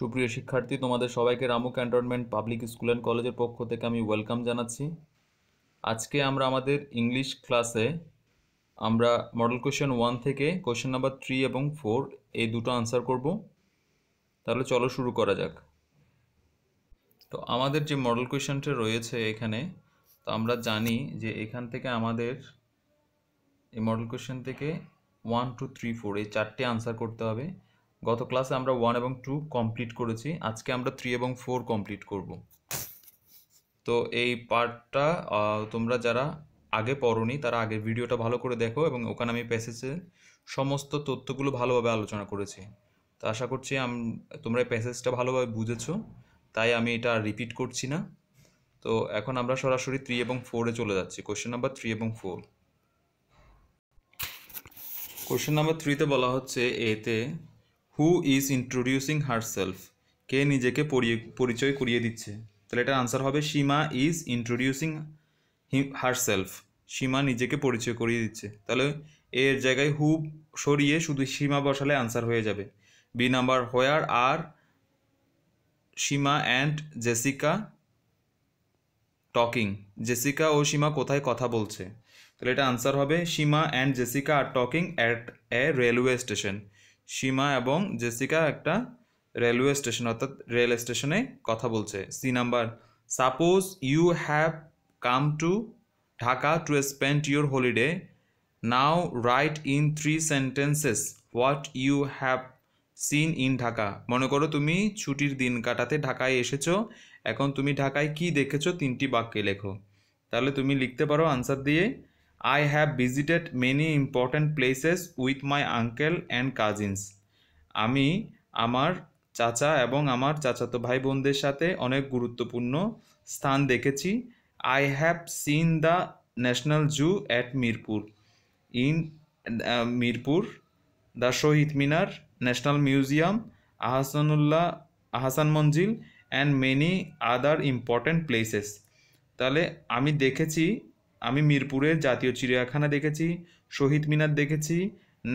সুপ্রিয় শিক্ষার্থী তোমাদের সবাইকে Ramu cantonment public school and কলেজের পক্ষ থেকে আমি ওয়েলকাম জানাচ্ছি আজকে আমরা আমাদের ইংলিশ ক্লাসে আমরা মডেল কোয়েশ্চেন ওয়ান থেকে কোয়েশ্চেন নাম্বার থ্রি এবং ফোর এই দুটো আনসার করব তাহলে চলো শুরু করা যাক তো আমাদের যে মডেল কোয়েশ্চেনটা রয়েছে এখানে তো আমরা জানি যে এখান থেকে আমাদের এই মডেল কোয়েশন থেকে ওয়ান টু থ্রি ফোর এই চারটে আনসার করতে হবে গত ক্লাসে আমরা ওয়ান এবং টু কমপ্লিট করেছি আজকে আমরা থ্রি এবং ফোর কমপ্লিট করব তো এই পার্টটা তোমরা যারা আগে পড়নি তারা আগে ভিডিওটা ভালো করে দেখো এবং ওখানে আমি প্যাসেজের সমস্ত তথ্যগুলো ভালোভাবে আলোচনা করেছি তো আশা করছি তোমরা এই প্যাসেজটা ভালোভাবে বুঝেছো তাই আমি এটা রিপিট করছি না তো এখন আমরা সরাসরি থ্রি এবং ফোরে চলে যাচ্ছি কোশ্চেন নাম্বার থ্রি এবং ফোর কোয়েশ্চেন নাম্বার থ্রিতে বলা হচ্ছে এতে হু ইজ ইন্ট্রোডিউসিং হারসেলফ কে নিজেকে পরিচয় করিয়ে দিচ্ছে তাহলে এটার আনসার হবে Seema is introducing herself Seema নিজেকে পরিচয় করিয়ে দিচ্ছে তাহলে এর জায়গায় হু সরিয়ে শুধু সীমা বসালে আনসার হয়ে যাবে B number where are Seema and Jessica talking Jessica ও সীমা কোথায় কথা বলছে তাহলে এটা আনসার হবে Seema and Jessica are talking at a railway station Seema এবং জেসিকা একটা রেলওয়ে স্টেশন অর্থাৎ রেল স্টেশনে কথা বলছে C number suppose you have come to Dhaka to spend your holiday now write in three sentences what you have seen in Dhaka মনে করো তুমি ছুটির দিন কাটাতে ঢাকায় এসেছো এখন তুমি ঢাকায় কি দেখেছো তিনটি বাক্যে লেখো তাহলে তুমি লিখতে পারো আনসার দিয়ে I have visited many important places with my uncle and cousins. আমি আমার চাচা এবং আমার চাচাতো ভাই বোনদের সাথে অনেক গুরুত্বপূর্ণ স্থান দেখেছি I have seen the national zoo at Mirpur in Mirpur the Shaheed Minar national museum Ahsanullah Ahsan Manzil and many other important places তাহলে আমি দেখেছি আমি মিরপুরের জাতীয় চিড়িয়াখানা দেখেছি শহীদ মিনার দেখেছি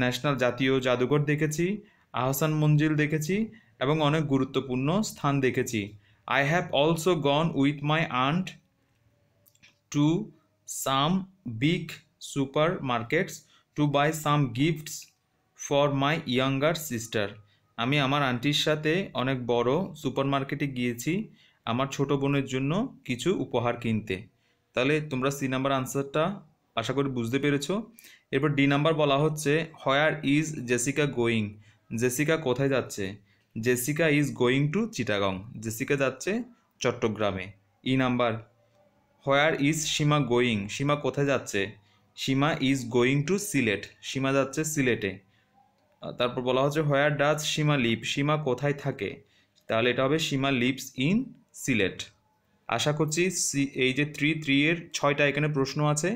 ন্যাশনাল জাতীয় জাদুঘর দেখেছি আহসান মঞ্জিল দেখেছি এবং অনেক গুরুত্বপূর্ণ স্থান দেখেছি I have also gone with my aunt to some big super markets to buy some gifts for my younger sister আমি আমার আন্টির সাথে অনেক বড় সুপার মার্কেটে গিয়েছি আমার ছোট বোনের জন্য কিছু উপহার কিনতে তাহলে তোমরা সি নাম্বার আনসারটা আশা করি বুঝতে পেরেছ এরপর ডি নাম্বার বলা হচ্ছে where is Jessica going Jessica কোথায় যাচ্ছে Jessica is going to Chittagong Jessica যাচ্ছে চট্টগ্রামে E number where is Seema going Seema কোথায় যাচ্ছে Seema is going to Sylhet Seema যাচ্ছে সিলেটে তারপর বলা হচ্ছে হোয়ার ডাজ সীমা লিপ সীমা কোথায় থাকে তাহলে এটা হবে সীমা লিপস ইন সিলেট আশা করছি সি এই যে থ্রি থ্রি এর ছয়টা এখানে প্রশ্ন আছে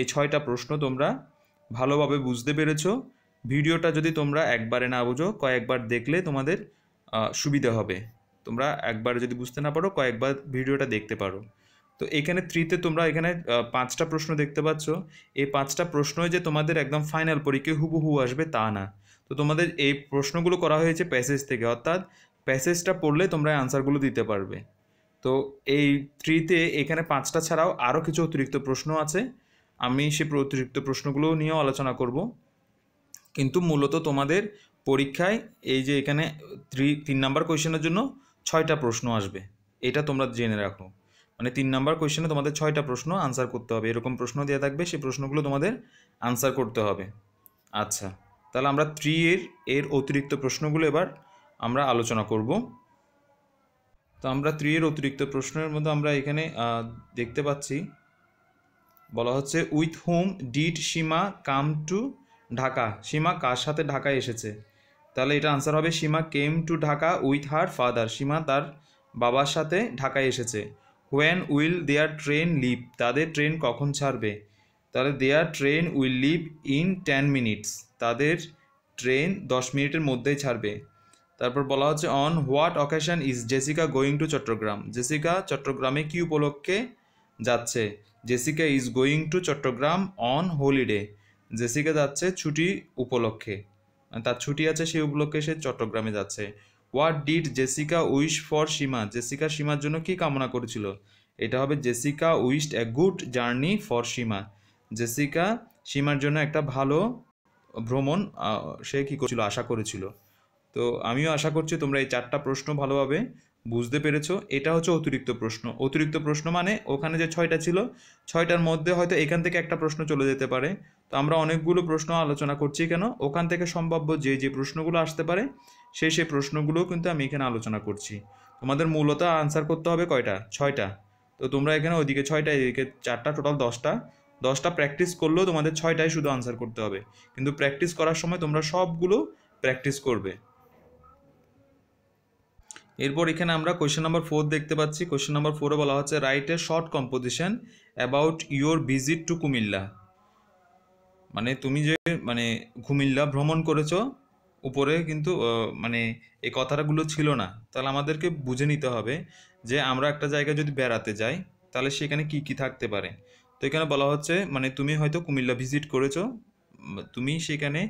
এই ছয়টা প্রশ্ন তোমরা ভালোভাবে বুঝতে পেরেছ ভিডিওটা যদি তোমরা একবারে না বোঝো কয়েকবার দেখলে তোমাদের সুবিধা হবে তোমরা একবার যদি বুঝতে না পারো কয়েকবার ভিডিওটা দেখতে পারো তো এখানে থ্রিতে তোমরা এখানে পাঁচটা প্রশ্ন দেখতে পাচ্ছ এই পাঁচটা প্রশ্নই যে তোমাদের একদম ফাইনাল পরীক্ষায় হুবহু আসবে তা না তো তোমাদের এই প্রশ্নগুলো করা হয়েছে প্যাসেজ থেকে অর্থাৎ প্যাসেজটা পড়লে তোমরা অ্যান্সারগুলো দিতে পারবে তো এই থ্রিতে এখানে পাঁচটা ছাড়াও আরও কিছু অতিরিক্ত প্রশ্ন আছে আমি সে অতিরিক্ত প্রশ্নগুলো নিয়েও আলোচনা করব কিন্তু মূলত তোমাদের পরীক্ষায় এই যে এখানে থ্রি তিন নাম্বার কোয়েশনের জন্য ছয়টা প্রশ্ন আসবে এটা তোমরা জেনে রাখো মানে তিন নাম্বার কোয়েশনে তোমাদের ছয়টা প্রশ্ন আনসার করতে হবে এরকম প্রশ্ন দেওয়া থাকবে সেই প্রশ্নগুলো তোমাদের আনসার করতে হবে আচ্ছা তাহলে আমরা থ্রি এর এর অতিরিক্ত প্রশ্নগুলো এবার আমরা আলোচনা করবো তো আমরা ত্রিয়ের অতিরিক্ত প্রশ্নের মধ্যে আমরা এখানে দেখতে পাচ্ছি বলা হচ্ছে with whom did Seema come to Dhaka Seema কার সাথে ঢাকায় এসেছে তাহলে এটা আনসার হবে Seema came to Dhaka with her father Seema তার বাবার সাথে ঢাকায় এসেছে when will their train leave তাদের ট্রেন কখন ছাড়বে তাহলে their train will leave in ten minutes তাদের ট্রেন দশ মিনিটের মধ্যেই ছাড়বে তারপর বলা হচ্ছে on what occasion is Jessica going to Chattogram Jessica চট্টগ্রামে কি উপলক্ষে যাচ্ছে Jessica is going to Chattogram on holiday Jessica যাচ্ছে ছুটি উপলক্ষে মানে তার ছুটি আছে সেই উপলক্ষে সে চট্টগ্রামে যাচ্ছে what did Jessica wish for Seema Jessica সীমার জন্য কি কামনা করেছিল এটা হবে Jessica wished a good journey for Seema Jessica সীমার জন্য একটা ভালো ভ্রমণ সে কী করেছিল আশা করেছিল তো আমিও আশা করছি তোমরা এই চারটা প্রশ্ন ভালোভাবে বুঝতে পেরেছো এটা হচ্ছে অতিরিক্ত প্রশ্ন অতিরিক্ত প্রশ্ন মানে ওখানে যে ছয়টা ছিল ছয়টার মধ্যে হয়তো এখান থেকে একটা প্রশ্ন চলে যেতে পারে তো আমরা অনেকগুলো প্রশ্ন আলোচনা করছি কেন ওখান থেকে সম্ভাব্য যে যে প্রশ্নগুলো আসতে পারে সেই সেই প্রশ্নগুলো কিন্তু আমি এখানে আলোচনা করছি তোমাদের মূলত আনসার করতে হবে কয়টা ছয়টা তো তোমরা এখানে ওইদিকে ছয়টা এদিকে চারটা টোটাল দশটা দশটা প্র্যাকটিস করলেও তোমাদের ছয়টাই শুধু আনসার করতে হবে কিন্তু প্র্যাকটিস করার সময় তোমরা সবগুলো প্র্যাকটিস করবে এরপর এখানে আমরা কোয়েশ্চেন নাম্বার ফোর দেখতে পাচ্ছি কোয়েশ্চেন নাম্বার ফোরে বলা হচ্ছে write a short composition about your visit to Comilla মানে তুমি যে মানে কুমিল্লা ভ্রমণ করেছো উপরে কিন্তু মানে এই কথাগুলো ছিল না তাহলে আমাদেরকে বুঝে নিতে হবে যে আমরা একটা জায়গায় যদি বেড়াতে যাই তাহলে সেখানে কি কি থাকতে পারে তো এখানে বলা হচ্ছে মানে তুমি হয়তো কুমিল্লা ভিজিট করেছো তুমি সেখানে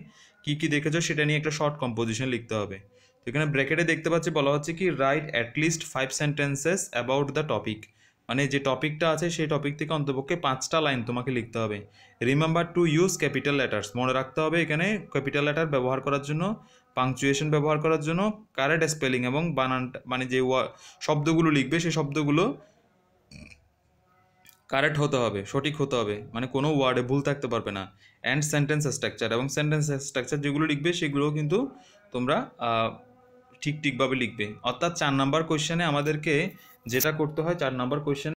কি কি দেখেছো সেটা নিয়ে একটা শর্ট কম্পোজিশন লিখতে হবে এখানে ব্র্যাকেটে দেখতে পাচ্ছি বলা হচ্ছে কি write at least five sentences about the topic মানে যে টপিকটা আছে সেই টপিক থেকে অন্তপক্ষে পাঁচটা লাইন তোমাকে লিখতে হবে remember to use capital letters মনে রাখতে হবে এখানে ক্যাপিটাল লেটার ব্যবহার করার জন্য পাংচুয়েশন ব্যবহার করার জন্য কারেক্ট স্পেলিং এবং বানান মানে যে শব্দগুলো লিখবে সেই শব্দগুলো কারেক্ট হতে হবে সঠিক হতে হবে মানে কোনো ওয়ার্ডে ভুল থাকতে পারবে না অ্যান্ড সেন্টেন্স স্ট্রাকচার এবং সেন্টেন্স স্ট্রাকচার যেগুলো লিখবে সেগুলোও কিন্তু তোমরা ঠিক ঠিকভাবে লিখবে অর্থাৎ চার নাম্বার কোয়েশ্চেনে আমাদেরকে যেটা করতে হয় চার নাম্বার কোয়েশ্চেনে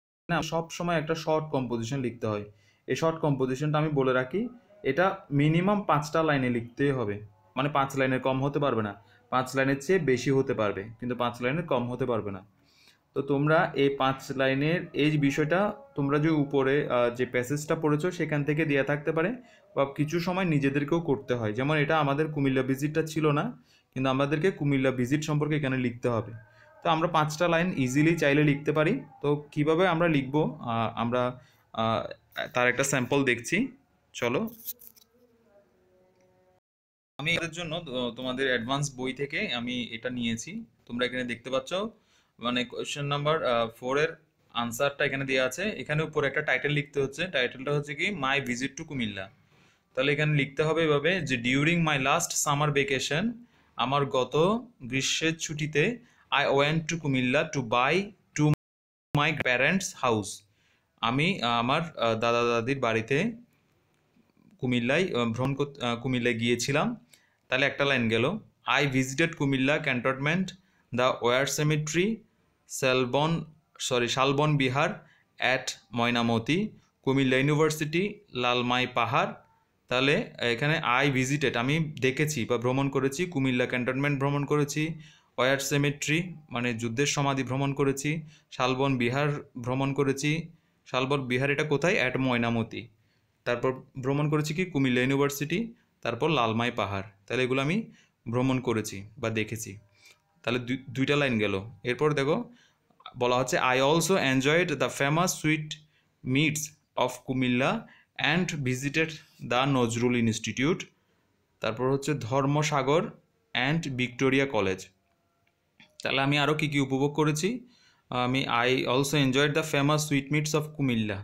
সব সময় একটা শর্ট কম্পোজিশন লিখতে হয় এই শর্ট কম্পোজিশনটা আমি বলে রাখি এটা মিনিমাম পাঁচটা লাইনে লিখতেই হবে মানে পাঁচ লাইনের কম হতে পারবে না পাঁচ লাইনের চেয়ে বেশি হতে পারবে কিন্তু পাঁচ লাইনের কম হতে পারবে না তো তোমরা এই পাঁচ লাইনের এই বিষয়টা তোমরা যে উপরে যে প্যাসেজটা পড়েছো সেখান থেকে দেওয়া থাকতে পারে বা কিছু সময় নিজেদেরকেও করতে হয় যেমন এটা আমাদের কুমিল্লা ভিজিটটা ছিল না কিন্তু আমাদেরকে কুমিল্লা ভিজিট সম্পর্কে এখানে লিখতে হবে তো আমরা পাঁচটা লাইন ইজিলি চাইলে লিখতে পারি তো কিভাবে আমরা লিখব আমরা তার একটা স্যাম্পল দেখছি চলো আমি এদের জন্য তোমাদের অ্যাডভান্স বই থেকে আমি এটা নিয়েছি তোমরা এখানে দেখতে পাচ্ছ মানে কোয়েশ্চেন নাম্বার ফোরের আনসারটা এখানে দেওয়া আছে এখানে উপরে একটা টাইটেল লিখতে হচ্ছে টাইটেলটা হচ্ছে কি মাই ভিজিট টু কুমিল্লা তাহলে এখানে লিখতে হবে এভাবে যে during my last summer vacation আমার গত গ্রীষ্মের ছুটিতে I went to Comilla to buy to my parents house আমি আমার দাদা দাদির বাড়িতে কুমিল্লায় ভ্রমণ কুমিল্লায় গিয়েছিলাম তাহলে একটা লাইন গেল I visited Comilla cantonment the war cemetery Shalbon sorry Shalbon Vihara at Mainamati Comilla university Lalmai পাহাড় তাহলে এখানে আই ভিজিটেড আমি দেখেছি বা ভ্রমণ করেছি কুমিল্লা ক্যান্টনমেন্ট ভ্রমণ করেছি ওয়ার সেমেট্রি মানে যুদ্ধের সমাধি ভ্রমণ করেছি শালবন বিহার ভ্রমণ করেছি শালবন বিহার এটা কোথায় অ্যাট ময়নামতি তারপর ভ্রমণ করেছি কি কুমিল্লা ইউনিভার্সিটি তারপর লালমাই পাহাড় তাহলে এগুলো আমি ভ্রমণ করেছি বা দেখেছি তাহলে দুইটা লাইন গেল এরপর দেখো বলা হচ্ছে I also enjoyed the famous sweetmeats of Comilla and visited the Nazrul institute তারপর হচ্ছে ধর্মসাগর অ্যান্ড ভিক্টোরিয়া কলেজ তাহলে আমি আরও কী কী উপভোগ করেছি আমি I also enjoyed the famous sweetmeats of Comilla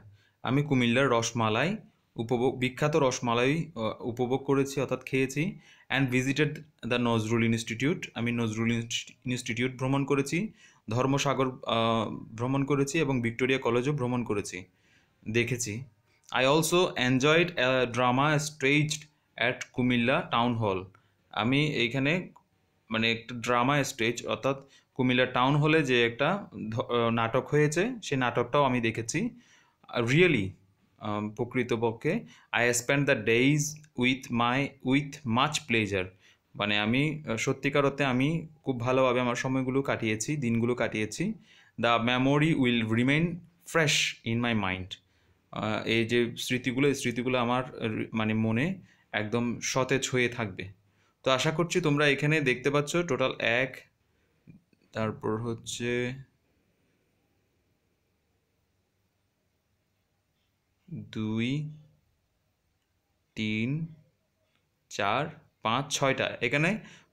আমি কুমিল্লার রসমালাই উপভোগ বিখ্যাত রসমালাই উপভোগ করেছি অর্থাৎ খেয়েছি and visited the Nazrul institute আমি নজরুল ইনস্টিটিউট ভ্রমণ করেছি ধর্মসাগর ভ্রমণ করেছি এবং ভিক্টোরিয়া কলেজও ভ্রমণ করেছি দেখেছি I also enjoyed drama drama at Comilla town hall আমি এইখানে মানে একটা ড্রামা স্টেজ অর্থাৎ কুমিল্লা টাউন হলে যে একটা নাটক হয়েছে সে নাটকটাও আমি দেখেছি রিয়েলি প্রকৃতপক্ষে I spend the days with my with much pleasure মানে আমি সত্যিকারতে আমি খুব ভালোভাবে আমার সময়গুলো কাটিয়েছি দিনগুলো কাটিয়েছি the memory will remain fresh in my mind এই যে স্মৃতিগুলো এই স্মৃতিগুলো আমার মানে মনে একদম সতেজ হয়ে থাকবে তো আশা করছি তোমরা এখানে দেখতে পাচ্ছ টোটাল এক তারপর হচ্ছে দুই তিন চার পাঁচ ছয়টা এখানে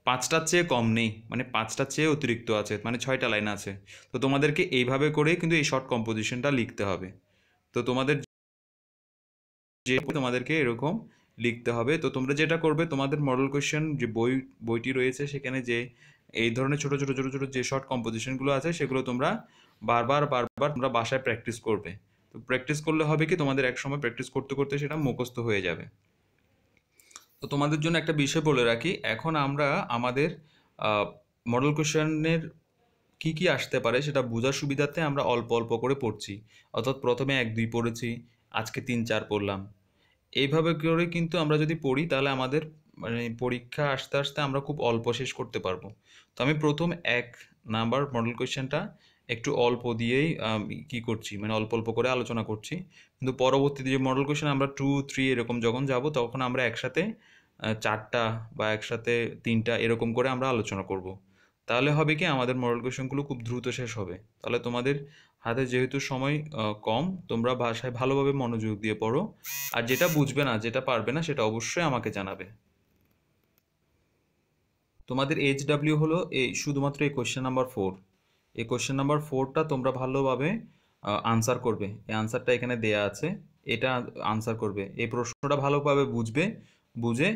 পাঁচটার চেয়ে কম নেই মানে পাঁচটার চেয়ে অতিরিক্ত আছে মানে ছয়টা লাইন আছে তো তোমাদেরকে এইভাবে করে কিন্তু এই শর্ট কম্পোজিশনটা লিখতে হবে তো তোমাদের যে তোমাদেরকে এরকম লিখতে হবে তো তোমরা যেটা করবে তোমাদের মডেল কোয়েশ্চেন যে বই বইটি রয়েছে সেখানে যে এই ধরনের ছোট ছোট ছোট ছোট যে শর্ট কম্পোজিশনগুলো আছে সেগুলো তোমরা বারবার বারবার তোমরা বাসায় প্র্যাকটিস করবে তো প্র্যাকটিস করলে হবে কি তোমাদের এক সময় প্র্যাকটিস করতে করতে সেটা মুখস্থ হয়ে যাবে তো তোমাদের জন্য একটা বিষয় বলে রাখি এখন আমরা আমাদের মডেল কোয়েশনের কি কি আসতে পারে সেটা বোঝার সুবিধাতে আমরা অল্প অল্প করে পড়ছি অর্থাৎ প্রথমে এক দুই পড়েছি আজকে তিন চার পড়লাম এইভাবে করে কিন্তু আমরা যদি পড়ি তাহলে আমাদের মানে পরীক্ষা আসতে আসতে আমরা খুব অল্প শেষ করতে পারবো তো আমি প্রথম এক নাম্বার মডেল কোয়েশ্চেনটা একটু অল্প দিয়েই কি করছি মানে অল্প অল্প করে আলোচনা করছি কিন্তু পরবর্তীতে যে মডেল কোয়েশ্চেন আমরা টু থ্রি এরকম যখন যাব তখন আমরা একসাথে চারটা বা একসাথে তিনটা এরকম করে আমরা আলোচনা করব তাহলে হবে কি আমাদের মডেল কোয়েশনগুলো খুব দ্রুত শেষ হবে তাহলে তোমাদের হাতে যেহেতু সময় কম তোমরা ভাষায় ভালোভাবে মনোযোগ দিয়ে পড়ো আর যেটা বুঝবে না যেটা পারবে না সেটা অবশ্যই আমাকে জানাবে তোমাদের এইচ ডাব্লিউ হলো এই শুধুমাত্র এই কোয়েশ্চেন নাম্বার ফোর এই কোয়েশ্চেন নাম্বার ফোরটা তোমরা ভালোভাবে আনসার করবে এই আনসারটা এখানে দেয়া আছে এটা আনসার করবে এই প্রশ্নটা ভালোভাবে বুঝবে বুঝে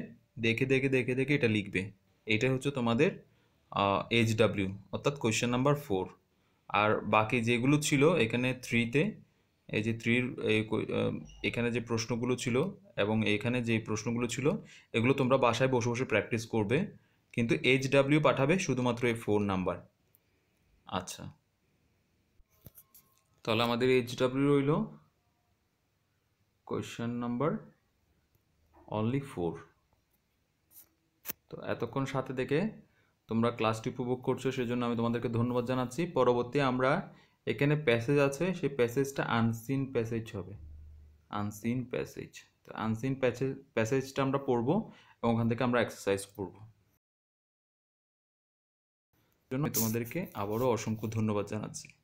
দেখে দেখে দেখে দেখে এটা লিখবে এটা হচ্ছে তোমাদের এইচ ডাব্লিউ অর্থাৎ কোয়েশ্চেন নাম্বার ফোর আর বাকি যেগুলো ছিল এখানে থ্রিতে এই যে থ্রির এখানে যে প্রশ্নগুলো ছিল এবং এখানে যে প্রশ্নগুলো ছিল এগুলো তোমরা বাসায় বসে বসে প্র্যাকটিস করবে কিন্তু এইচ ডাব্লিউ পাঠাবে শুধুমাত্র এই ফোন নাম্বার আচ্ছা তাহলে আমাদের এইচ ডাব্লিউ রইল কোয়েশ্চেন নাম্বার অনলি ফোর তো এতক্ষণ সাথে দেখে তোমরা ক্লাসটি উপভোগ করছো সেজন্য আমি তোমাদেরকে ধন্যবাদ জানাচ্ছি পরবর্তী আমরা এখানে প্যাসেজ আছে সেই প্যাসেজটা আনসিন প্যাসেজ হবে আনসিন প্যাসেজ তো আনসিন প্যাসেজ প্যাসেজটা আমরা পড়বো এবং ওখান থেকে আমরা এক্সারসাইজ করব জন্য তোমাদেরকে আবারও অসংখ্য ধন্যবাদ জানাচ্ছি